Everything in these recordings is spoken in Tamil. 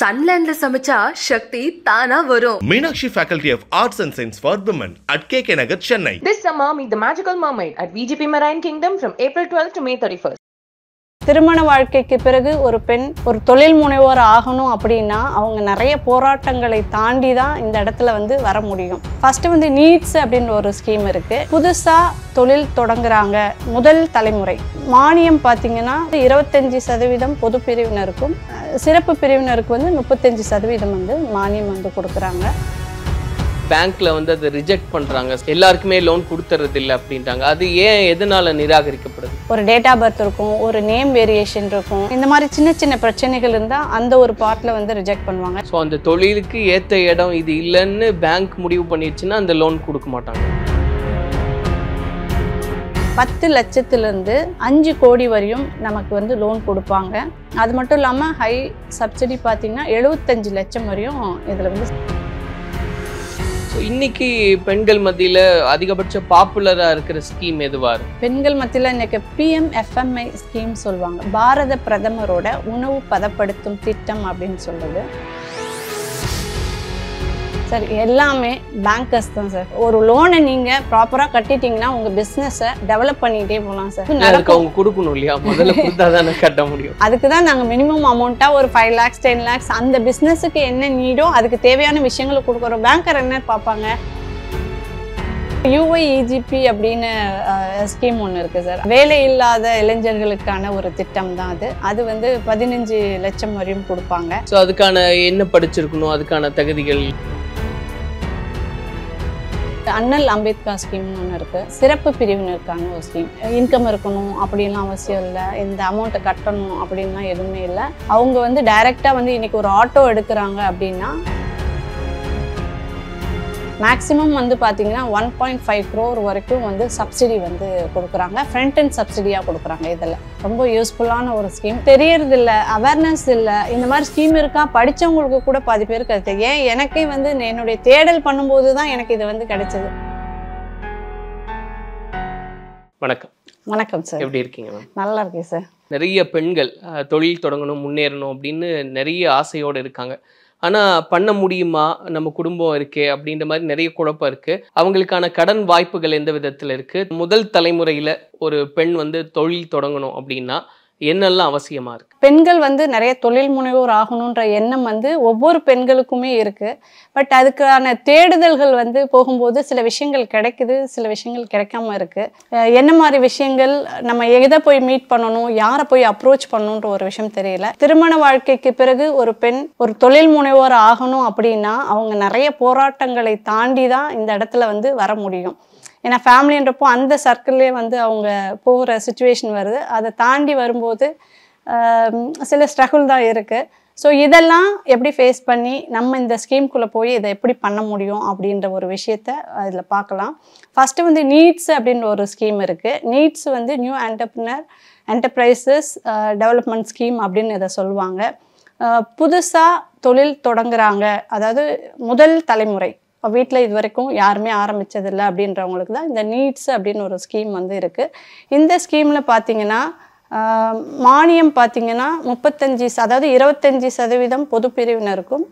சன்லேண்ட்ல சமைச்சா சக்தி தானா வரும் Meenakshi faculty of arts and science for women at K K Nagar Chennai this summer meet the magical mermaid at VGP marine kingdom from April twelve to May thirty திருமண வாழ்க்கைக்கு பிறகு ஒரு பெண் ஒரு தொழில் முனைவோர் ஆகணும் அப்படின்னா அவங்க நிறைய போராட்டங்களை தாண்டி தான் இந்த இடத்துல வந்து வர முடியும் ஃபஸ்ட்டு வந்து நீட்ஸ் அப்படின்ற ஒரு ஸ்கீம் இருக்குது புதுசாக தொழில் தொடங்குறாங்க முதல் தலைமுறை மானியம் பார்த்தீங்கன்னா இருபத்தஞ்சி சதவீதம் பொது பிரிவினருக்கும் சிறப்பு பிரிவினருக்கு வந்து முப்பத்தஞ்சு சதவீதம் வந்து மானியம் வந்து கொடுக்குறாங்க பேங்க்ல வந்து அதை ரிஜெக்ட் பண்றாங்க எல்லாருக்குமே லோன் கொடுத்துறது இல்லை அப்படின்றாங்க அது ஏன் எதனால நிராகரிக்கப்படுது ஒரு டேட் ஆஃப் பர்த் இருக்கும் ஒரு நேம் வேரியேஷன் இருக்கும் இந்த மாதிரி சின்ன சின்ன பிரச்சனைகள் இருந்தால் அந்த ஒரு பார்ட்டில் வந்து ரிஜெக்ட் பண்ணுவாங்க ஸோ அந்த தொழிலுக்கு ஏற்ற இடம் இது இல்லைன்னு பேங்க் முடிவு பண்ணிடுச்சுன்னா அந்த லோன் கொடுக்க மாட்டாங்க பத்து லட்சத்துலேருந்து அஞ்சு கோடி வரையும் நமக்கு வந்து லோன் கொடுப்பாங்க அது மட்டும் இல்லாமல் ஹை சப்சிடி பார்த்திங்கன்னா எழுபத்தஞ்சு லட்சம் வரையும் இதில் வந்து ஸோ இன்னைக்கு பெண்கள் மத்தியில் அதிகபட்ச பாப்புலராக இருக்கிற ஸ்கீம் எதுவாக இருக்கும் பெண்கள் மத்தியில் இன்னைக்கு பிஎம் எஃப்எம்ஐ ஸ்கீம் சொல்லுவாங்க பாரத பிரதமரோட உணவு பதப்படுத்தும் திட்டம் அப்படின்னு சொல்லுது சார் எல்லாமே பேங்கர்ஸ் தான் சார் ஒரு லோனை நீங்க ப்ராப்பரா கட்டிட்டீங்கன்னா உங்க பிசினஸ் டெவலப் பண்ணிட்டே போகலாம் சார் அதுக்கு அவங்க கொடுக்கணும் இல்லையா முதல்ல கட்ட முடியும் அதுக்கு தான் நாங்க மினிமம் அமௌண்ட்டா ஒரு ஃபைவ் லேக்ஸ் டென் லேக்ஸ் அந்த பிசினஸுக்கு என்ன நீடோ அதுக்கு தேவையான விஷயங்களை கொடுக்குறோம் பேங்கர் என்ன பார்ப்பாங்க யூஐஇஜிபி e அப்படின்னு ஸ்கீம் ஒன்று இருக்குது சார் வேலை இல்லாத இளைஞர்களுக்கான ஒரு திட்டம் தான் அது அது வந்து பதினஞ்சு லட்சம் வரையும் கொடுப்பாங்க ஸோ அதுக்கான என்ன படிச்சிருக்கணும் அதுக்கான தகுதிகள் அண்ணல் அம்பேத்கர் ஸ்கீம்னு ஒன்று இருக்குது சிறப்பு பிரிவினருக்கான ஒரு ஸ்கீம் இன்கம் இருக்கணும் அப்படின்லாம் அவசியம் இல்லை இந்த அமௌண்ட்டை கட்டணும் அப்படின்லாம் எதுவுமே இல்லை அவங்க வந்து டைரெக்டாக வந்து இன்றைக்கி ஒரு ஆட்டோ எடுக்கிறாங்க அப்படின்னா மேக்ஸிமம் வந்து பார்த்தீங்கன்னா ஒன் பாயிண்ட் ஃபைவ் க்ரோர் வரைக்கும் வந்து சப்சிடி வந்து கொடுக்குறாங்க ஃப்ரண்ட் அண்ட் சப்சிடியாக கொடுக்குறாங்க இதில் ரொம்ப யூஸ்ஃபுல்லான ஒரு ஸ்கீம் தெரியறதில்ல அவேர்னஸ் இல்லை இந்த மாதிரி ஸ்கீம் இருக்கா படித்தவங்களுக்கு கூட பாதி பேருக்கு அது ஏன் எனக்கே வந்து என்னுடைய தேடல் பண்ணும்போது தான் எனக்கு இது வந்து கிடைச்சது வணக்கம் வணக்கம் சார் எப்படி இருக்கீங்க நல்லா இருக்கேன் சார் நிறைய பெண்கள் தொழில் தொடங்கணும் முன்னேறணும் அப்படின்னு நிறைய ஆசையோடு இருக்காங்க ஆனால் பண்ண முடியுமா நம்ம குடும்பம் இருக்கே அப்படின்ற மாதிரி நிறைய குழப்பம் இருக்குது அவங்களுக்கான கடன் வாய்ப்புகள் எந்த விதத்தில் இருக்குது முதல் தலைமுறையில் ஒரு பெண் வந்து தொழில் தொடங்கணும் அப்படின்னா என்னெல்லாம் அவசியமாக இருக்குது பெண்கள் வந்து நிறைய தொழில் முனைவோர் ஆகணுன்ற எண்ணம் வந்து ஒவ்வொரு பெண்களுக்குமே இருக்குது பட் அதுக்கான தேடுதல்கள் வந்து போகும்போது சில விஷயங்கள் கிடைக்குது சில விஷயங்கள் கிடைக்காம இருக்குது என்ன மாதிரி விஷயங்கள் நம்ம எதை போய் மீட் பண்ணணும் யாரை போய் அப்ரோச் பண்ணணுன்ற ஒரு விஷயம் தெரியல திருமண வாழ்க்கைக்கு பிறகு ஒரு பெண் ஒரு தொழில் முனைவோர் ஆகணும் அப்படின்னா அவங்க நிறைய போராட்டங்களை தாண்டி தான் இந்த இடத்துல வந்து வர முடியும் ஏன்னா ஃபேமிலின்றப்போ அந்த சர்க்கிள்லேயே வந்து அவங்க போகிற சுச்சுவேஷன் வருது அதை தாண்டி வரும்போது சில ஸ்ட்ரகுள் தான் இருக்குது ஸோ இதெல்லாம் எப்படி ஃபேஸ் பண்ணி நம்ம இந்த ஸ்கீம்குள்ளே போய் இதை எப்படி பண்ண முடியும் அப்படின்ற ஒரு விஷயத்த அதில் பார்க்கலாம் ஃபஸ்ட்டு வந்து நீட்ஸ் அப்படின்ற ஒரு ஸ்கீம் இருக்குது நீட்ஸ் வந்து new entrepreneur enterprises development scheme அப்படின்னு இதை சொல்லுவாங்க புதுசாக தொழில் தொடங்குறாங்க அதாவது முதல் தலைமுறை இப்போ வீட்டில் இது வரைக்கும் யாருமே ஆரம்பித்ததில்லை அப்படின்றவங்களுக்கு தான் இந்த நீட்ஸ் அப்படின்னு ஒரு ஸ்கீம் வந்து இருக்குது இந்த ஸ்கீமில் பார்த்தீங்கன்னா மானியம் பார்த்திங்கன்னா முப்பத்தஞ்சு அதாவது இருபத்தஞ்சி சதவீதம் பொது பிரிவினருக்கும்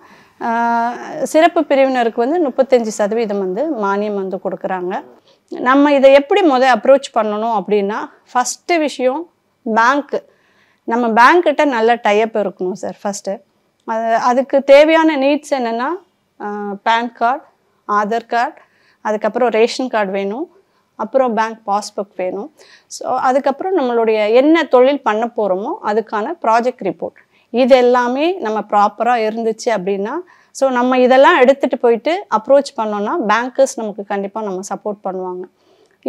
சிறப்பு பிரிவினருக்கு வந்து முப்பத்தஞ்சு சதவீதம் வந்து மானியம் வந்து கொடுக்குறாங்க நம்ம இதை எப்படி முதல் அப்ரோச் பண்ணணும் அப்படின்னா ஃபஸ்ட்டு விஷயம் பேங்க்கு நம்ம பேங்க்கிட்ட நல்ல டைப் இருக்கணும் சார் ஃபஸ்ட்டு அது அதுக்கு தேவையான நீட்ஸ் என்னென்னா பேன் கார்டு ஆதார் கார்டு அதுக்கப்புறம் ரேஷன் கார்டு வேணும் அப்புறம் பேங்க் பாஸ்புக் வேணும் ஸோ அதுக்கப்புறம் நம்மளுடைய என்ன தொழில் பண்ண போகிறோமோ அதுக்கான ப்ராஜெக்ட் ரிப்போர்ட் இது எல்லாமே நம்ம ப்ராப்பராக இருந்துச்சு அப்படின்னா ஸோ நம்ம இதெல்லாம் எடுத்துகிட்டு போயிட்டு அப்ரோச் பண்ணோன்னா பேங்கர்ஸ் நமக்கு கண்டிப்பாக நம்ம சப்போர்ட் பண்ணுவாங்க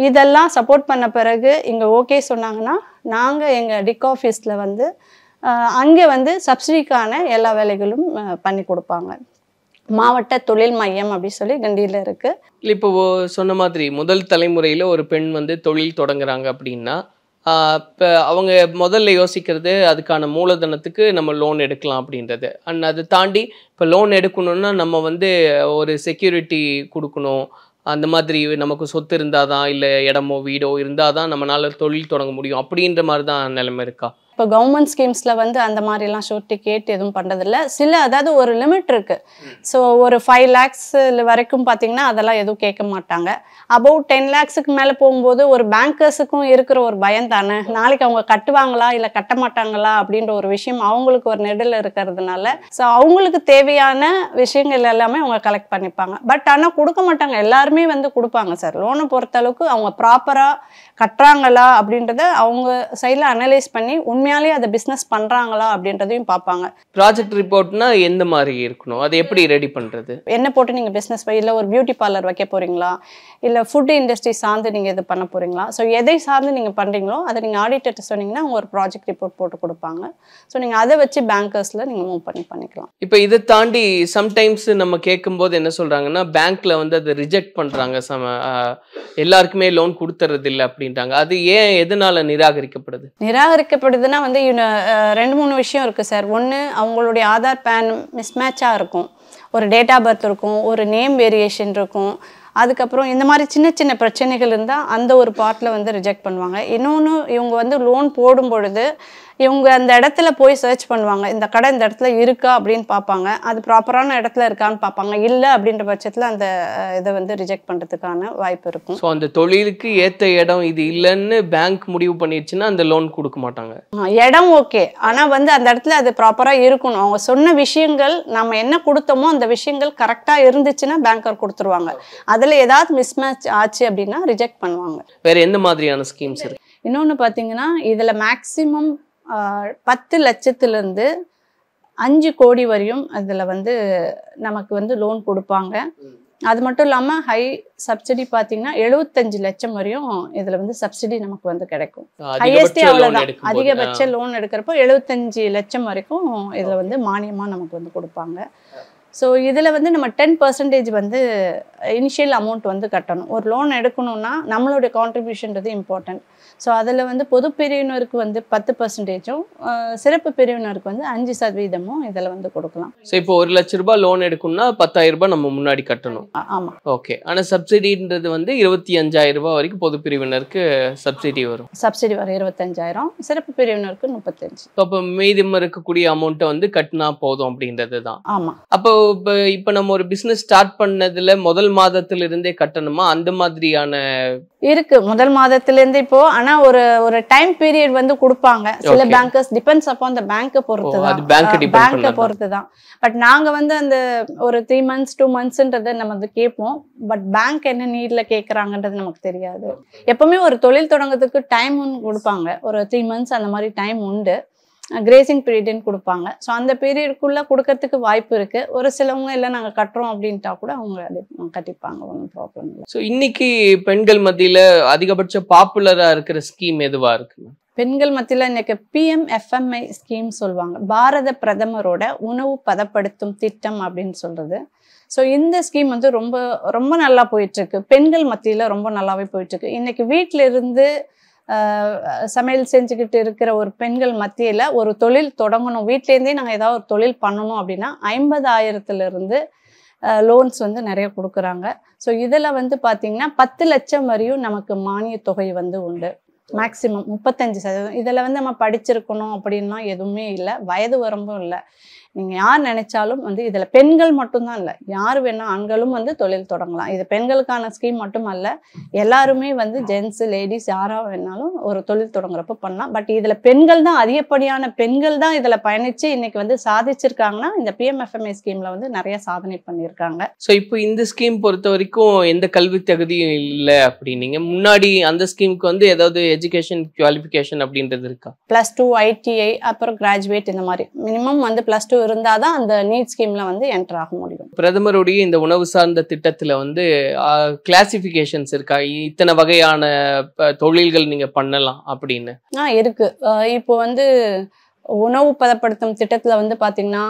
இதெல்லாம் சப்போர்ட் பண்ண பிறகு இங்கே ஓகே சொன்னாங்கன்னா நாங்கள் எங்கள் டிக் ஆஃபீஸில் வந்து அங்கே வந்து சப்சிடிக்கான எல்லா வேலைகளும் பண்ணி கொடுப்பாங்க மாவட்ட தொழில் மையம் அப்படின்னு சொல்லி கண்டியில் இருக்கு இப்போ சொன்ன மாதிரி முதல் தலைமுறையில் ஒரு பெண் வந்து தொழில் தொடங்குறாங்க அப்படின்னா இப்போ அவங்க முதல்ல யோசிக்கிறது அதுக்கான மூலதனத்துக்கு நம்ம லோன் எடுக்கலாம் அப்படின்றது அண்ட் அதை தாண்டி இப்போ லோன் எடுக்கணும்னா நம்ம வந்து ஒரு செக்யூரிட்டி கொடுக்கணும் அந்த மாதிரி நமக்கு சொத்து இருந்தால் தான் இல்லை இடமோ வீடோ இருந்தால் தான் நம்மளால் தொழில் தொடங்க முடியும் அப்படின்ற மாதிரி தான் நிலைமை இருக்கா இப்போ கவர்மெண்ட் ஸ்கீம்ஸில் வந்து அந்த மாதிரிலாம் ஷூரிட்டி கேட்டு எதுவும் பண்ணுறதில்ல சில அதாவது ஒரு லிமிட் இருக்குது ஸோ ஒரு ஃபைவ் லேக்ஸ் வரைக்கும் பார்த்தீங்கன்னா அதெல்லாம் எதுவும் கேட்க மாட்டாங்க அபவ் டென் லேக்ஸுக்கு மேலே போகும்போது ஒரு பேங்கர்ஸுக்கும் இருக்கிற ஒரு பயம் தானே நாளைக்கு அவங்க கட்டுவாங்களா இல்லை கட்ட மாட்டாங்களா அப்படின்ற ஒரு விஷயம் அவங்களுக்கு ஒரு நெடில் இருக்கிறதுனால ஸோ அவங்களுக்கு தேவையான விஷயங்கள் எல்லாமே அவங்க கலெக்ட் பண்ணிப்பாங்க பட் ஆனால் கொடுக்க மாட்டாங்க எல்லாருமே வந்து கொடுப்பாங்க சார் லோனை பொறுத்தளவுக்கு அவங்க ப்ராப்பராக கட்டுறாங்களா அப்படின்றத அவங்க சைடில் அனலைஸ் பண்ணி உண்மை உண்மையாலே அதை பிஸ்னஸ் பண்ணுறாங்களா அப்படின்றதையும் பார்ப்பாங்க ப்ராஜெக்ட் ரிப்போர்ட்னா எந்த மாதிரி இருக்கணும் அது எப்படி ரெடி பண்ணுறது என்ன போட்டு நீங்கள் பிஸ்னஸ் இல்லை ஒரு பியூட்டி பார்லர் வைக்க போகிறீங்களா இல்லை ஃபுட் இண்டஸ்ட்ரி சார்ந்து நீங்கள் இது பண்ண போகிறீங்களா ஸோ எதை சார்ந்து நீங்கள் பண்ணுறீங்களோ அதை நீங்கள் ஆடிட்டர்கிட்ட சொன்னீங்கன்னா அவங்க ஒரு ப்ராஜெக்ட் ரிப்போர்ட் போட்டு கொடுப்பாங்க ஸோ நீங்கள் அதை வச்சு பேங்கர்ஸில் நீங்கள் மூவ் பண்ணி பண்ணிக்கலாம் இப்போ இதை தாண்டி சம்டைம்ஸ் நம்ம கேட்கும்போது என்ன சொல்கிறாங்கன்னா பேங்க்கில் வந்து அதை ரிஜெக்ட் பண்ணுறாங்க சம எல்லாருக்குமே லோன் கொடுத்துறது இல்லை அப்படின்றாங்க அது ஏன் எதனால நிராகரிக்கப்படுது நிராகரிக்கப்படுதுன்னா மெயினாக வந்து ரெண்டு மூணு விஷயம் இருக்குது சார் ஒன்று அவங்களுடைய ஆதார் பேன் மிஸ்மேட்சாக இருக்கும் ஒரு டேட் ஆஃப் பர்த் இருக்கும் ஒரு நேம் வேரியேஷன் இருக்கும் அதுக்கப்புறம் இந்த மாதிரி சின்ன சின்ன பிரச்சனைகள் இருந்தால் அந்த ஒரு பார்ட்டில் வந்து ரிஜெக்ட் பண்ணுவாங்க இன்னொன்று இவங்க வந்து லோன் போடும் பொழுது இவங்க அந்த இடத்துல போய் சர்ச் பண்ணுவாங்க இந்த கடை இந்த இடத்துல இருக்கா அப்படின்னு பார்ப்பாங்க அது ப்ராப்பரான இடத்துல இருக்கான்னு பார்ப்பாங்க இல்லை அப்படின்ற பட்சத்தில் அந்த இதை வந்து ரிஜெக்ட் பண்ணுறதுக்கான வாய்ப்பு இருக்கும் ஸோ அந்த தொழிலுக்கு ஏற்ற இடம் இது இல்லைன்னு பேங்க் முடிவு பண்ணிடுச்சுன்னா அந்த லோன் கொடுக்க மாட்டாங்க இடம் ஓகே ஆனால் வந்து அந்த இடத்துல அது ப்ராப்பராக இருக்கணும் அவங்க சொன்ன விஷயங்கள் நம்ம என்ன கொடுத்தோமோ அந்த விஷயங்கள் கரெக்டாக இருந்துச்சுன்னா பேங்கர் கொடுத்துருவாங்க அதில் ஏதாவது மிஸ்மேட்ச் ஆச்சு அப்படின்னா ரிஜெக்ட் பண்ணுவாங்க வேறு எந்த மாதிரியான ஸ்கீம்ஸ் இருக்கு இன்னொன்று பார்த்தீங்கன்னா இதில் மேக்ஸிமம் பத்து லட்சத்துலேருந்து அஞ்சு கோடி வரையும் அதில் வந்து நமக்கு வந்து லோன் கொடுப்பாங்க அது மட்டும் இல்லாமல் ஹை சப்சிடி பார்த்தீங்கன்னா எழுபத்தஞ்சு லட்சம் வரையும் இதில் வந்து சப்சிடி நமக்கு வந்து கிடைக்கும் ஹையஸ்டே அவ்வளோதான் அதிகபட்ச லோன் எடுக்கிறப்போ எழுபத்தஞ்சு லட்சம் வரைக்கும் இதில் வந்து மானியமாக நமக்கு வந்து கொடுப்பாங்க ஸோ இதில் வந்து நம்ம டென் பர்சன்டேஜ் வந்து இனிஷியல் அமௌண்ட் வந்து கட்டணும் ஒரு லோன் எடுக்கணும்னா நம்மளுடைய கான்ட்ரிபியூஷன்றது இம்பார்ட்டன்ட் ஸோ அதில் வந்து பொது பிரிவினருக்கு வந்து பத்து பர்சன்டேஜும் சிறப்பு பிரிவினருக்கு வந்து அஞ்சு சதவீதமும் இதில் வந்து கொடுக்கலாம் ஸோ இப்போ ஒரு லட்ச ரூபாய் லோன் எடுக்கணும்னா பத்தாயிரம் ரூபாய் நம்ம முன்னாடி கட்டணும் ஆமாம் ஓகே ஆனால் சப்சிடின்றது வந்து இருபத்தி அஞ்சாயிரம் ரூபாய் வரைக்கும் பொது பிரிவினருக்கு சப்சிடி வரும் சப்சிடி வரும் இருபத்தஞ்சாயிரம் சிறப்பு பிரிவினருக்கு முப்பத்தஞ்சு இப்போ மீதி இருக்கக்கூடிய அமௌண்ட்டை வந்து கட்டினா போதும் அப்படின்றது தான் ஆமாம் அப்போ இப்போ இப்போ நம்ம ஒரு பிஸ்னஸ் ஸ்டார்ட் பண்ணதுல முதல் மாதத்துல இருந்தே கட்டணுமா அந்த மாதிரியான இருக்கு முதல் மாதத்துல இருந்து இப்போ ஆனா ஒரு ஒரு டைம் பீரியட் வந்து கொடுப்பாங்க சில பேங்கர்ஸ் டிபெண்ட்ஸ் அப்போ அந்த பேங்க பொறுத்து தான் பேங்க பொறுத்து தான் பட் நாங்க வந்து அந்த ஒரு த்ரீ மந்த்ஸ் டூ மந்த்ஸ்ன்றதை நம்ம வந்து கேட்போம் பட் பேங்க் என்ன நீட்ல கேட்கறாங்கன்றது நமக்கு தெரியாது எப்பவுமே ஒரு தொழில் தொடங்குறதுக்கு டைம் கொடுப்பாங்க ஒரு த்ரீ மந்த்ஸ் அந்த மாதிரி டைம் உண்டு கிரேசிங் பீரியடுன்னு கொடுப்பாங்க ஸோ அந்த பீரியடுக்குள்ளே கொடுக்கறதுக்கு வாய்ப்பு இருக்குது ஒரு சிலவங்க இல்லை நாங்கள் கட்டுறோம் அப்படின்ட்டா கூட அவங்க அது கட்டிப்பாங்க ஒன்றும் ப்ராப்ளம் இல்லை ஸோ இன்னைக்கு பெண்கள் மத்தியில் அதிகபட்ச பாப்புலராக இருக்கிற ஸ்கீம் எதுவாக இருக்குங்க பெண்கள் மத்தியில் இன்னைக்கு பிஎம் எஃப்எம்ஐ ஸ்கீம் சொல்லுவாங்க பாரத பிரதமரோட உணவு பதப்படுத்தும் திட்டம் அப்படின்னு சொல்கிறது ஸோ இந்த ஸ்கீம் வந்து ரொம்ப ரொம்ப நல்லா போயிட்டுருக்கு பெண்கள் மத்தியில் ரொம்ப நல்லாவே போயிட்டுருக்கு இன்றைக்கி வீட்டிலிருந்து இருந்து சமையல் செஞ்சுக்கிட்டு இருக்கிற ஒரு பெண்கள் மத்தியில் ஒரு தொழில் தொடங்கணும் வீட்லேருந்தே நாங்கள் ஏதாவது ஒரு தொழில் பண்ணணும் அப்படின்னா ஐம்பதாயிரத்துலேருந்து லோன்ஸ் வந்து நிறைய கொடுக்குறாங்க ஸோ இதில் வந்து பார்த்திங்கன்னா பத்து லட்சம் வரையும் நமக்கு மானிய தொகை வந்து உண்டு மேக்சிமம் முப்பத்தஞ்சு சதவீதம் இதில் வந்து நம்ம படிச்சிருக்கணும் அப்படின்லாம் எதுவுமே இல்லை வயது வரம்பும் இல்லை நீங்கள் யார் நினைச்சாலும் வந்து இதில் பெண்கள் மட்டும்தான் இல்லை யார் வேணா ஆண்களும் வந்து தொழில் தொடங்கலாம் இது பெண்களுக்கான ஸ்கீம் மட்டும் அல்ல எல்லாருமே வந்து ஜென்ஸு லேடிஸ் யாராக வேணாலும் ஒரு தொழில் தொடங்குறப்ப பண்ணலாம் பட் இதில் பெண்கள் தான் அதிகப்படியான பெண்கள் தான் இதில் பயணித்து இன்னைக்கு வந்து சாதிச்சிருக்காங்கன்னா இந்த பிஎம்எஃப்எம்ஐ ஸ்கீமில் வந்து நிறைய சாதனை பண்ணியிருக்காங்க ஸோ இப்போ இந்த ஸ்கீம் பொறுத்த வரைக்கும் எந்த கல்வி தகுதியும் இல்லை அப்படின்னீங்க முன்னாடி அந்த ஸ்கீமுக்கு வந்து ஏதாவது எஜுகேஷன் குவாலிஃபிகேஷன் அப்படின்றது இருக்கா ப்ளஸ் டூ ஐடிஐ அப்புறம் கிராஜுவேட் இந்த மாதிரி மினிமம் வந்து ப்ளஸ் டூ இருந்தால் தான் அந்த நீட் ஸ்கீமில் வந்து என்டர் ஆக முடியும் பிரதமருடைய இந்த உணவு சார்ந்த திட்டத்தில் வந்து கிளாசிபிகேஷன்ஸ் இருக்கா இத்தனை வகையான தொழில்கள் நீங்கள் பண்ணலாம் அப்படின்னு ஆஹ் இருக்குது இப்போ வந்து உணவு பதப்படுத்தும் திட்டத்தில் வந்து பார்த்திங்கன்னா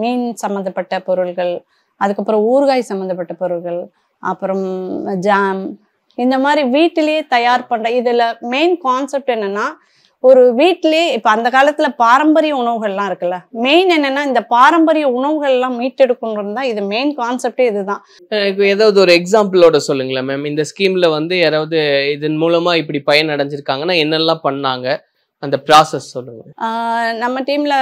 மீன் சம்மந்தப்பட்ட பொருள்கள் அதுக்கப்புறம் ஊறுகாய் சம்மந்தப்பட்ட பொருள்கள் அப்புறம் ஜாம் இந்த மாதிரி வீட்டிலேயே தயார் பண்ணுற இதில் மெயின் கான்செப்ட் என்னென்னா ஒரு வீட்லயே இப்ப அந்த காலத்துல பாரம்பரிய உணவுகள்லாம் இருக்குல்ல மெயின் என்னன்னா இந்த பாரம்பரிய உணவுகள் எல்லாம் மீட்டெடுக்கணும் தான் இது மெயின் கான்செப்டே இதுதான் எனக்கு ஏதாவது ஒரு எக்ஸாம்பிளோட சொல்லுங்களேன் மேம் இந்த ஸ்கீம்ல வந்து யாராவது இதன் மூலமா இப்படி பயன் அடைஞ்சிருக்காங்கன்னா என்னெல்லாம் பண்ணாங்க அந்த ப்ராசஸ் சொல்லுங்க நம்ம டீம்ல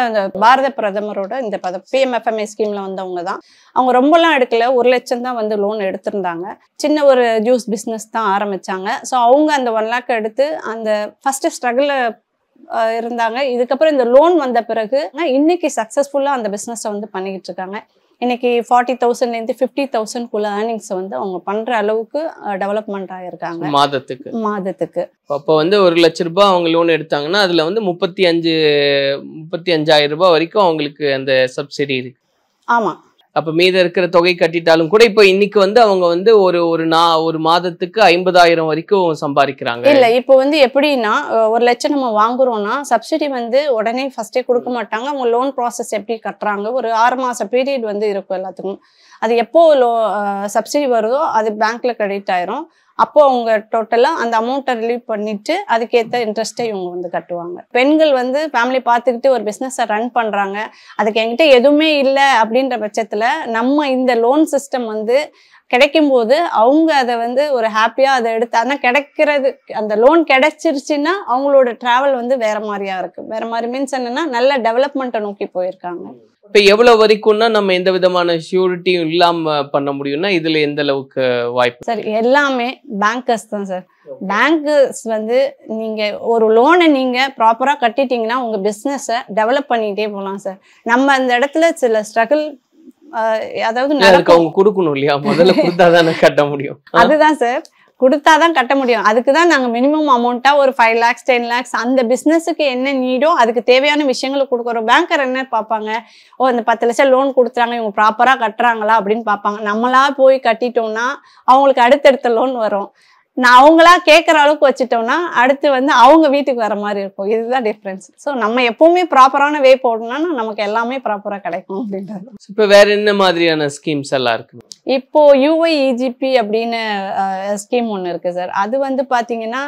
பாரத பிரதமரோட இந்த பிஎம்எஃப்எம்ஏ ஸ்கீம்ல வந்தவங்க தான் அவங்க ரொம்பலாம் எடுக்கல ஒரு லட்சம் தான் வந்து லோன் எடுத்திருந்தாங்க சின்ன ஒரு ஜூஸ் பிஸ்னஸ் தான் ஆரம்பிச்சாங்க ஸோ அவங்க அந்த ஒன் லேக் எடுத்து அந்த ஃபர்ஸ்ட் ஸ்ட்ரகிளை இருந்தாங்க இதுக்கப்புறம் இந்த லோன் வந்த பிறகு இன்னைக்கு சக்ஸஸ்ஃபுல்லாக அந்த பிஸ்னஸை வந்து பண்ணிக்கிட்டு இருக்காங்க இன்னைக்கு ஃபார்ட்டி தௌசண்ட்லேருந்து ஃபிஃப்டி தௌசண்ட்குள்ள ஏர்னிங்ஸ் வந்து அவங்க பண்ணுற அளவுக்கு டெவலப்மெண்ட் ஆகிருக்காங்க மாதத்துக்கு மாதத்துக்கு அப்போ வந்து ஒரு லட்ச ரூபாய் அவங்க லோன் எடுத்தாங்கன்னா அதில் வந்து முப்பத்தி அஞ்சு முப்பத்தி அஞ்சாயிரம் ரூபாய் வரைக்கும் அவங்களுக்கு அந்த சப்சிடி இருக்கு ஆமாம் அப்போ மீத இருக்கிற தொகை கட்டிட்டாலும் கூட இப்போ இன்னைக்கு வந்து அவங்க வந்து ஒரு ஒரு நா ஒரு மாதத்துக்கு ஐம்பதாயிரம் வரைக்கும் சம்பாதிக்கிறாங்க இல்ல இப்போ வந்து எப்படின்னா ஒரு லட்சம் நம்ம வாங்குறோம்னா சப்சிடி வந்து உடனே ஃபர்ஸ்டே கொடுக்க மாட்டாங்க அவங்க லோன் ப்ராசஸ் எப்படி கட்டுறாங்க ஒரு ஆறு மாச பீரியட் வந்து இருக்கும் எல்லாத்துக்கும் அது எப்போ லோ சப்சிடி வருதோ அது பேங்க்ல கிரெடிட் ஆயிரும் அப்போ அவங்க டோட்டலாக அந்த அமௌண்ட்டை ரிலீவ் பண்ணிட்டு அதுக்கேற்ற இன்ட்ரெஸ்ட்டை இவங்க வந்து கட்டுவாங்க பெண்கள் வந்து ஃபேமிலி பார்த்துக்கிட்டு ஒரு பிஸ்னஸை ரன் பண்ணுறாங்க அதுக்கு என்கிட்ட எதுவுமே இல்லை அப்படின்ற பட்சத்தில் நம்ம இந்த லோன் சிஸ்டம் வந்து கிடைக்கும் போது அவங்க அதை வந்து ஒரு ஹாப்பியாக அதை எடுத்து ஆனால் கிடைக்கிறது அந்த லோன் கிடைச்சிருச்சுன்னா அவங்களோட ட்ராவல் வந்து வேற மாதிரியா இருக்கு வேற மாதிரி மீன்ஸ் என்னன்னா நல்ல டெவலப்மெண்ட்டை நோக்கி போயிருக்காங்க இப்போ எவ்வளோ வரைக்கும்னா நம்ம எந்த விதமான ஷியூரிட்டியும் இல்லாமல் பண்ண முடியும்னா இதில் எந்த அளவுக்கு வாய்ப்பு சார் எல்லாமே பேங்கர்ஸ் தான் சார் பேங்கர்ஸ் வந்து நீங்கள் ஒரு லோனை நீங்கள் ப்ராப்பராக கட்டிட்டீங்கன்னா உங்கள் பிஸ்னஸை டெவலப் பண்ணிட்டே போகலாம் சார் நம்ம அந்த இடத்துல சில ஸ்ட்ரகிள் அதாவது அவங்க கொடுக்கணும் இல்லையா முதல்ல கொடுத்தா தானே கட்ட முடியும் அதுதான் சார் கொடுத்தா தான் கட்ட முடியும் அதுக்கு தான் நாங்கள் மினிமம் அமௌண்ட்டாக ஒரு ஃபைவ் லேக்ஸ் டென் லேக்ஸ் அந்த பிஸ்னஸுக்கு என்ன நீடோ அதுக்கு தேவையான விஷயங்களை கொடுக்குறோம் பேங்கர் என்ன பார்ப்பாங்க ஓ அந்த பத்து லட்சம் லோன் கொடுத்துறாங்க இவங்க ப்ராப்பராக கட்டுறாங்களா அப்படின்னு பார்ப்பாங்க நம்மளா போய் கட்டிட்டோம்னா அவங்களுக்கு அடுத்தடுத்த லோன் வரும் நான் அவங்களா கேட்குற அளவுக்கு வச்சுட்டோம்னா அடுத்து வந்து அவங்க வீட்டுக்கு வர மாதிரி இருக்கும் இதுதான் டிஃப்ரென்ஸ் ஸோ நம்ம எப்பவுமே ப்ராப்பரான வே போடணும்னா நமக்கு எல்லாமே ப்ராப்பராக கிடைக்கும் அப்படின்றது இப்போ வேற என்ன மாதிரியான ஸ்கீம்ஸ் எல்லாம் இருக்கு இப்போ யூஐஇஜிபி e அப்படின்னு ஸ்கீம் ஒன்று இருக்குது சார் அது வந்து பார்த்தீங்கன்னா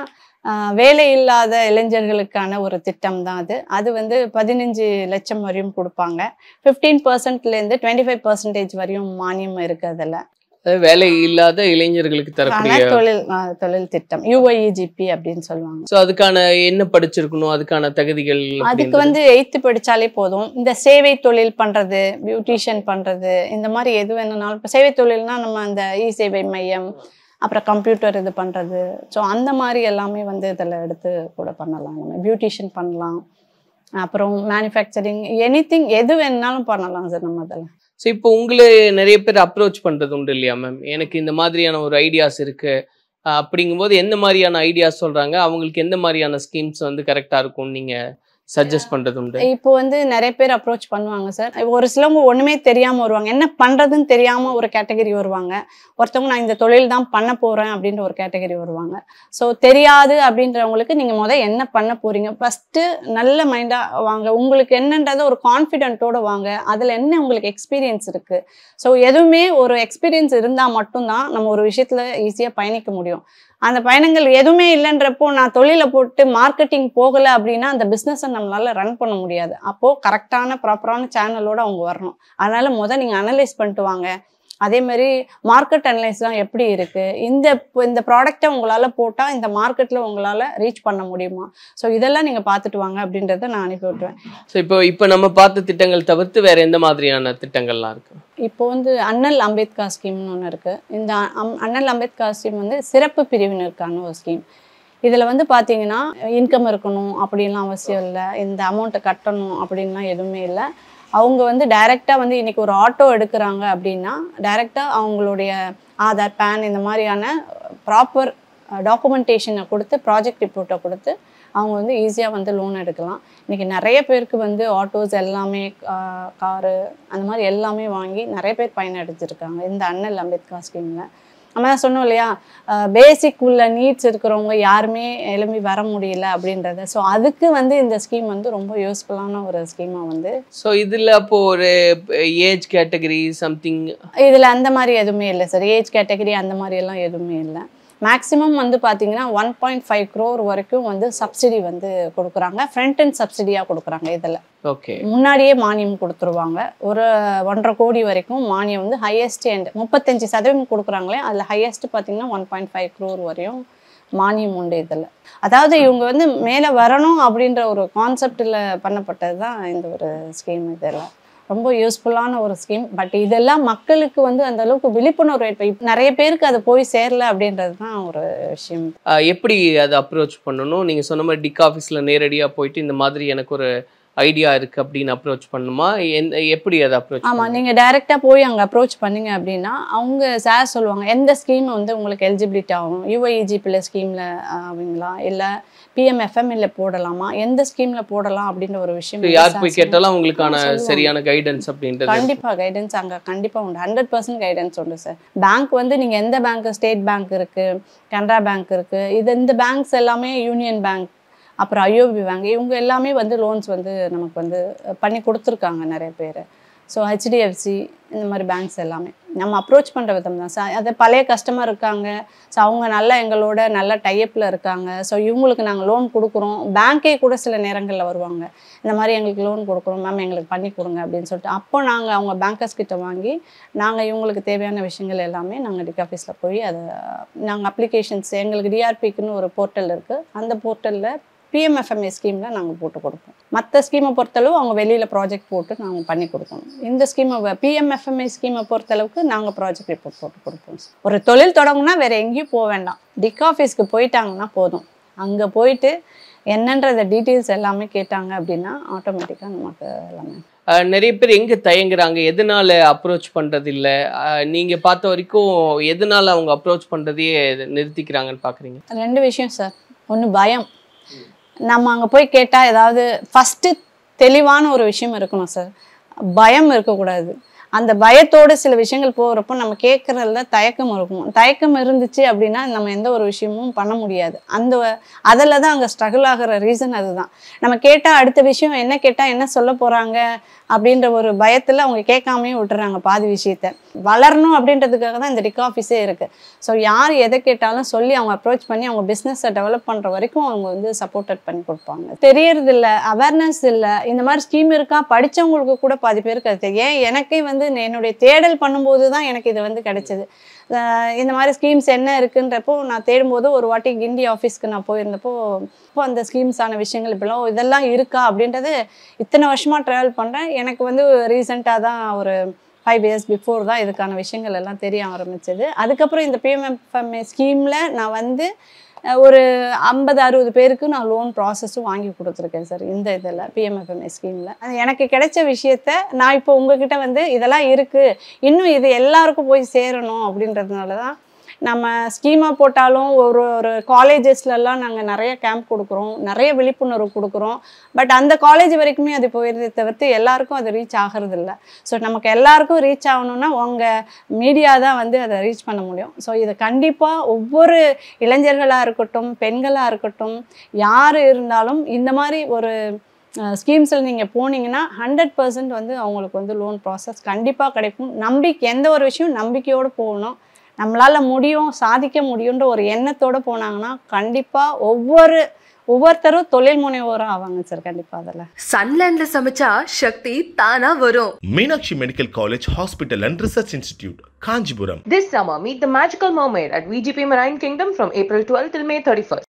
வேலை இல்லாத இளைஞர்களுக்கான ஒரு திட்டம் தான் அது அது வந்து பதினஞ்சு லட்சம் வரையும் கொடுப்பாங்க ஃபிஃப்டீன் பர்சன்ட்லேருந்து டுவெண்ட்டி ஃபைவ் பர்சன்டேஜ் வரையும் மானியம் இருக்குது அதில் வேலை இல்லாத இளைஞர்களுக்கு தரக்கூடிய தொழில் தொழில் திட்டம் யூஐஜிபி e அப்படின்னு சொல்லுவாங்க ஸோ அதுக்கான என்ன படிச்சிருக்கணும் அதுக்கான தகுதிகள் அதுக்கு வந்து எயித்து படித்தாலே போதும் இந்த சேவை தொழில் பண்ணுறது பியூட்டிஷியன் பண்ணுறது இந்த மாதிரி எது வேணும்னாலும் இப்போ சேவை தொழில்னா நம்ம அந்த இ சேவை மையம் அப்புறம் கம்ப்யூட்டர் இது பண்ணுறது ஸோ அந்த மாதிரி எல்லாமே வந்து இதில் எடுத்து கூட பண்ணலாம் நம்ம பியூட்டிஷியன் பண்ணலாம் அப்புறம் மேனுஃபேக்சரிங் எனி திங் எது வேணுனாலும் பண்ணலாம் சார் நம்ம அதெல்லாம் ஸோ இப்போ உங்களை நிறைய பேர் அப்ரோச் பண்ணுறது உண்டு இல்லையா மேம் எனக்கு இந்த மாதிரியான ஒரு ஐடியாஸ் இருக்குது அப்படிங்கும்போது எந்த மாதிரியான ஐடியாஸ் சொல்கிறாங்க அவங்களுக்கு எந்த மாதிரியான ஸ்கீம்ஸ் வந்து கரெக்டாக இருக்கும்னு நீங்கள் சஜஸ்ட் பண்றது உண்டு இப்போ வந்து நிறைய பேர் அப்ரோச் பண்ணுவாங்க சார் ஒரு சிலவங்க ஒண்ணுமே தெரியாம வருவாங்க என்ன பண்றதுன்னு தெரியாம ஒரு கேட்டகரி வருவாங்க ஒருத்தவங்க நான் இந்த தொழில் தான் பண்ண போறேன் அப்படின்ற ஒரு கேட்டகரி வருவாங்க ஸோ தெரியாது அப்படின்றவங்களுக்கு நீங்க முதல் என்ன பண்ண போறீங்க ஃபர்ஸ்ட் நல்ல மைண்டா வாங்க உங்களுக்கு என்னன்றத ஒரு கான்ஃபிடென்ட்டோட வாங்க அதுல என்ன உங்களுக்கு எக்ஸ்பீரியன்ஸ் இருக்கு ஸோ எதுவுமே ஒரு எக்ஸ்பீரியன்ஸ் இருந்தா மட்டும்தான் நம்ம ஒரு விஷயத்துல ஈஸியா பயணிக்க முடியும் அந்த பயணங்கள் எதுவுமே இல்லைன்றப்போ நான் தொழிலை போட்டு மார்க்கெட்டிங் போகலை அப்படின்னா அந்த பிஸ்னஸை நம்மளால் ரன் பண்ண முடியாது அப்போது கரெக்டான ப்ராப்பரான சேனலோடு அவங்க வரணும் அதனால் முதல் நீங்கள் அனலைஸ் பண்ணிட்டு வாங்க அதே மாதிரி மார்க்கெட் அனலைஸ்லாம் எப்படி இருக்குது இந்த இந்த ப்ராடக்டை உங்களால் போட்டால் இந்த மார்க்கெட்டில் உங்களால் ரீச் பண்ண முடியுமா ஸோ இதெல்லாம் நீங்கள் பார்த்துட்டு வாங்க அப்படின்றத நான் அனுப்பி விட்டுருவேன் ஸோ இப்போ இப்போ நம்ம பார்த்த திட்டங்கள் தவிர்த்து வேறு எந்த மாதிரியான திட்டங்கள்லாம் இருக்குது இப்போ வந்து அண்ணல் அம்பேத்கர் ஸ்கீம்னு ஒன்று இருக்குது இந்த அண்ணல் அம்பேத்கர் ஸ்கீம் வந்து சிறப்பு பிரிவினருக்கான ஒரு ஸ்கீம் இதில் வந்து பார்த்தீங்கன்னா இன்கம் இருக்கணும் அப்படின்லாம் அவசியம் இல்லை இந்த அமௌண்ட்டை கட்டணும் அப்படின்லாம் எதுவுமே இல்லை அவங்க வந்து டைரெக்டாக வந்து இன்றைக்கி ஒரு ஆட்டோ எடுக்கிறாங்க அப்படின்னா டைரெக்டாக அவங்களுடைய ஆதார் பேன் இந்த மாதிரியான ப்ராப்பர் டாக்குமெண்டேஷனை கொடுத்து ப்ராஜெக்ட் ரிப்போர்ட்டை கொடுத்து அவங்க வந்து ஈஸியாக வந்து லோன் எடுக்கலாம் இன்றைக்கி நிறைய பேருக்கு வந்து ஆட்டோஸ் எல்லாமே காரு அந்த மாதிரி எல்லாமே வாங்கி நிறைய பேர் பயனடைஞ்சிருக்காங்க இந்த அண்ணல் அம்பேத்கர் ஸ்கீமில் நம்ம சொன்னோம் இல்லையா பேசிக் உள்ள நீட்ஸ் இருக்கிறவங்க யாருமே எழும்பி வர முடியல அப்படின்றத ஸோ அதுக்கு வந்து இந்த ஸ்கீம் வந்து ரொம்ப யூஸ்ஃபுல்லான ஒரு ஸ்கீமாக வந்து ஸோ இதில் அப்போ ஒரு ஏஜ் கேட்டகரி சம்திங் இதில் அந்த மாதிரி எதுவுமே இல்லை சார் ஏஜ் கேட்டகரி அந்த மாதிரி எல்லாம் எதுவுமே இல்லை மேக்ஸிமம் வந்து பார்த்தீங்கன்னா ஒன் பாயிண்ட் ஃபைவ் க்ரோர் வரைக்கும் வந்து சப்சிடி வந்து கொடுக்குறாங்க ஃப்ரண்ட் அண்ட் சப்சிடியாக கொடுக்குறாங்க இதில் ஓகே முன்னாடியே மானியம் கொடுத்துருவாங்க ஒரு ஒன்றரை கோடி வரைக்கும் மானியம் வந்து ஹையஸ்ட் அண்ட் முப்பத்தஞ்சு சதவீதம் கொடுக்குறாங்களே அதில் ஹையஸ்ட் பார்த்தீங்கன்னா ஒன் பாயிண்ட் ஃபைவ் க்ரோர் வரையும் மானியம் உண்டு இதில் அதாவது இவங்க வந்து மேலே வரணும் அப்படின்ற ஒரு கான்செப்டில் பண்ணப்பட்டது தான் இந்த ஒரு ஸ்கீம் இதெல்லாம் ரொம்ப யூஸ்ஃபுல்லான ஒரு ஸ்கீம் பட் இதெல்லாம் மக்களுக்கு வந்து அந்த அளவுக்கு விழிப்புணர்வு ஏற்ப நிறைய பேருக்கு அது போய் சேரல அப்படின்றது தான் ஒரு விஷயம் எப்படி அதை அப்ரோச் பண்ணணும் நீங்கள் சொன்ன மாதிரி டிக் ஆஃபீஸில் நேரடியாக போயிட்டு இந்த மாதிரி எனக்கு ஒரு ஐடியா இருக்கு அப்படின்னு அப்ரோச் பண்ணுமா எப்படி அதை அப்ரோச் ஆமாம் நீங்கள் டைரெக்டாக போய் அங்கே அப்ரோச் பண்ணீங்க அப்படின்னா அவங்க சார் சொல்லுவாங்க எந்த ஸ்கீம் வந்து உங்களுக்கு எலிஜிபிலிட்டி ஆகும் யுஐஇஜி பிள்ளை ஸ்கீமில் ஆவீங்களா இல்லை பிஎம்எஃப்எம் இல்ல போடலாமா எந்த ஸ்கீம்ல போடலாம் அப்படின்ற ஒரு விஷயம் யார் போய் கேட்டாலும் உங்களுக்கான சரியான கைடன்ஸ் அப்படின்றது கண்டிப்பா கைடன்ஸ் அங்க கண்டிப்பா உண்டு ஹண்ட்ரட் பர்சன்ட் கைடன்ஸ் உண்டு சார் பேங்க் வந்து நீங்க எந்த பேங்க் ஸ்டேட் பேங்க் இருக்கு கனரா பேங்க் இருக்கு இது இந்த பேங்க்ஸ் எல்லாமே யூனியன் பேங்க் அப்புறம் ஐஓபி பேங்க் இவங்க எல்லாமே வந்து லோன்ஸ் வந்து நமக்கு வந்து பண்ணி கொடுத்துருக்காங்க நிறைய பேர் ஸோ ஹெச்டிஎஃப்சி இந்த மாதிரி பேங்க்ஸ் எல்லாமே நம்ம அப்ரோச் பண்ணுற விதம் தான் சார் அது பழைய கஸ்டமர் இருக்காங்க ஸோ அவங்க நல்லா எங்களோட நல்ல டைப்பில் இருக்காங்க ஸோ இவங்களுக்கு நாங்கள் லோன் கொடுக்குறோம் பேங்க்கே கூட சில நேரங்களில் வருவாங்க இந்த மாதிரி எங்களுக்கு லோன் கொடுக்குறோம் மேம் எங்களுக்கு பண்ணி கொடுங்க அப்படின்னு சொல்லிட்டு அப்போ நாங்கள் அவங்க பேங்கர்ஸ் கிட்ட வாங்கி நாங்கள் இவங்களுக்கு தேவையான விஷயங்கள் எல்லாமே நாங்கள் டிக் ஆஃபீஸில் போய் அதை நாங்கள் அப்ளிகேஷன்ஸ் எங்களுக்கு டிஆர்பிக்குன்னு ஒரு போர்ட்டல் இருக்குது அந்த போர்ட்டலில் பிஎம்எஃப்எம்ஏ ஸ்கீமில் நாங்கள் போட்டு கொடுப்போம் மற்ற ஸ்கீமை பொறுத்தளவு அவங்க வெளியில் ப்ராஜெக்ட் போட்டு நாங்கள் பண்ணி கொடுக்கணும் இந்த ஸ்கீமை பிஎம்எஃப்எம்ஏ ஸ்கீமை பொறுத்தளவுக்கு நாங்கள் ப்ராஜெக்ட் ரிப்போர்ட் போட்டு கொடுப்போம் ஒரு தொழில் தொடங்குனா வேறு எங்கேயும் போக வேண்டாம் டிக் ஆஃபீஸ்க்கு போயிட்டாங்கன்னா போதும் அங்கே போயிட்டு என்னன்றத டீட்டெயில்ஸ் எல்லாமே கேட்டாங்க அப்படின்னா ஆட்டோமேட்டிக்காக நமக்கு எல்லாமே நிறைய பேர் எங்கே தயங்குறாங்க எதனால அப்ரோச் பண்ணுறது இல்லை நீங்கள் பார்த்த வரைக்கும் எதனால் அவங்க அப்ரோச் பண்ணுறதையே நிறுத்திக்கிறாங்கன்னு பார்க்குறீங்க ரெண்டு விஷயம் சார் ஒன்று பயம் நம்ம அங்கே போய் கேட்டால் ஏதாவது ஃபஸ்ட்டு தெளிவான ஒரு விஷயம் இருக்கணும் சார் பயம் இருக்கக்கூடாது அந்த பயத்தோடு சில விஷயங்கள் போகிறப்போ நம்ம கேட்குறதுல தயக்கம் இருக்கும் தயக்கம் இருந்துச்சு அப்படின்னா நம்ம எந்த ஒரு விஷயமும் பண்ண முடியாது அந்த அதில் தான் அங்கே ஸ்ட்ரகிள் ஆகிற ரீசன் அதுதான் நம்ம கேட்டால் அடுத்த விஷயம் என்ன கேட்டால் என்ன சொல்ல போகிறாங்க அப்படின்ற ஒரு பயத்தில் அவங்க கேட்காமையே விட்டுறாங்க பாதி விஷயத்த வளரணும் அப்படின்றதுக்காக தான் இந்த டிக் ஆஃபீஸே இருக்குது ஸோ யார் எதை கேட்டாலும் சொல்லி அவங்க அப்ரோச் பண்ணி அவங்க பிஸ்னஸை டெவலப் பண்ணுற வரைக்கும் அவங்க வந்து சப்போர்ட்டட் பண்ணி கொடுப்பாங்க தெரியறது இல்லை அவேர்னஸ் இல்லை இந்த மாதிரி ஸ்கீம் இருக்கா படித்தவங்களுக்கு கூட பாதி பேருக்கு அது ஏன் எனக்கே வந்து வந்து என்னுடைய தேடல் பண்ணும்போது தான் எனக்கு இது வந்து கிடைச்சது இந்த மாதிரி ஸ்கீம்ஸ் என்ன இருக்குன்றப்போ நான் தேடும்போது ஒரு வாட்டி கிண்டி ஆஃபீஸ்க்கு நான் போயிருந்தப்போ இப்போ அந்த ஸ்கீம்ஸான விஷயங்கள் இப்பெல்லாம் இதெல்லாம் இருக்கா அப்படின்றது இத்தனை வருஷமாக ட்ராவல் பண்ணுறேன் எனக்கு வந்து ரீசெண்டாக தான் ஒரு ஃபைவ் இயர்ஸ் பிஃபோர் தான் இதுக்கான விஷயங்கள் எல்லாம் தெரிய ஆரம்பிச்சது அதுக்கப்புறம் இந்த பிஎம்எஃப்எம்ஏ ஸ்கீமில் e நான் வந்து ஒரு ஐம்பது அறுபது பேருக்கு நான் லோன் ப்ராசஸும் வாங்கி கொடுத்துருக்கேன் சார் இந்த இதில் பிஎம்எஃப்எம்ஏ ஸ்கீமில் எனக்கு கிடைச்ச விஷயத்த நான் இப்போ உங்ககிட்ட வந்து இதெல்லாம் இருக்குது இன்னும் இது எல்லாருக்கும் போய் சேரணும் அப்படின்றதுனால தான் நம்ம ஸ்கீமாக போட்டாலும் ஒரு ஒரு காலேஜஸ்லலாம் நாங்கள் நிறைய கேம்ப் கொடுக்குறோம் நிறைய விழிப்புணர்வு கொடுக்குறோம் பட் அந்த காலேஜ் வரைக்குமே அது போயிருந்தே தவிர்த்து எல்லாருக்கும் அது ரீச் ஆகிறது இல்லை ஸோ நமக்கு எல்லாருக்கும் ரீச் ஆகணும்னா உங்கள் மீடியா தான் வந்து அதை ரீச் பண்ண முடியும் ஸோ இதை கண்டிப்பாக ஒவ்வொரு இளைஞர்களாக இருக்கட்டும் பெண்களாக இருக்கட்டும் யார் இருந்தாலும் இந்த மாதிரி ஒரு ஸ்கீம்ஸில் நீங்கள் போனீங்கன்னா ஹண்ட்ரட் பர்சன்ட் வந்து அவங்களுக்கு வந்து லோன் ப்ராசஸ் கண்டிப்பாக கிடைக்கும் நம்பிக்கை எந்த ஒரு விஷயம் நம்பிக்கையோடு போகணும் நம்மளால் முடியும் சாதிக்க முடியுன்ற ஒரு எண்ணத்தோடு போனாங்கன்னா கண்டிப்பாக ஒவ்வொரு ஒவ்வொருத்தரும் தொழில் முனைவோரும் ஆவாங்க சார் கண்டிப்பா அதில் சன்லேண்ட்ல சமைச்சா சக்தி தானா வரும் Meenakshi medical college hospital and research institute Kanchipuram this summer meet the magical mermaid at VGP marine kingdom from April twelve till May thirty